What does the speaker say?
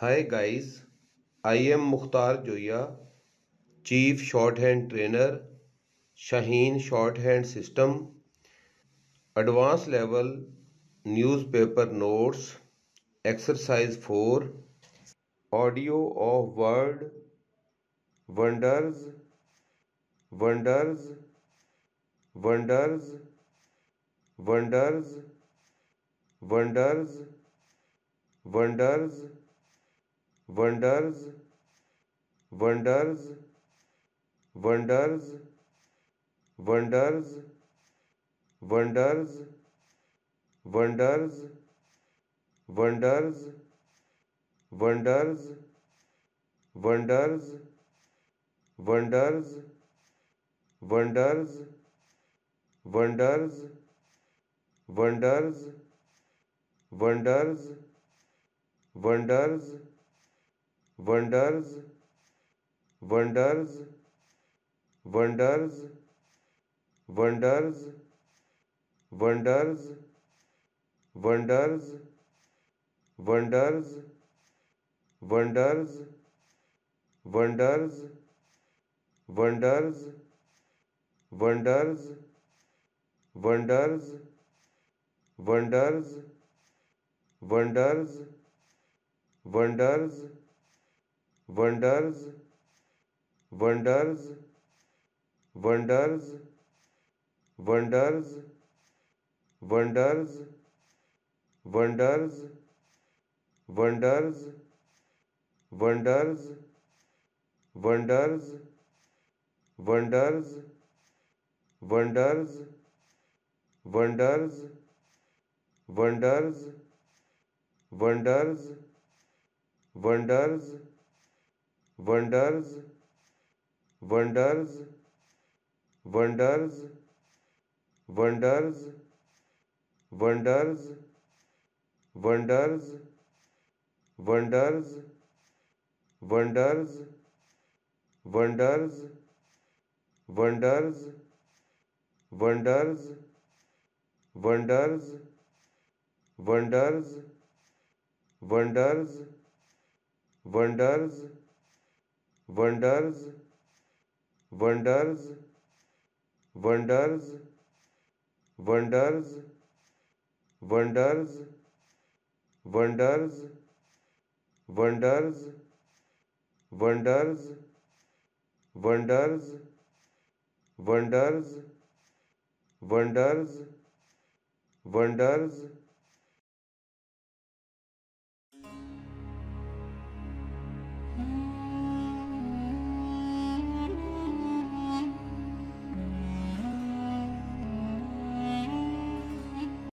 hi guys I am Mukhtar Zoya chief shorthand trainer Shaheen shorthand system advance level newspaper notes exercise four audio of word wonders wonders wonders wonders wonders wonders wonders wonders wonders wonders wonders wonders wonders wonders wonders wonders wonders wonders wonders wonders wonders wonders wonders wonders wonders wonders wonders wonders wonders wonders wonders wonders wonders wonders wonders wonders wonders wonders wonders wonders wonders wonders wonders wonders wonders wonders wonders wonders wonders wonders wonders wonders wonders wonders wonders wonders wonders wonders wonders wonders wonders wonders wonders wonders wonders wonders wonders wonders wonders wonders wonders wonders wonders wonders wonders wonders wonders wonders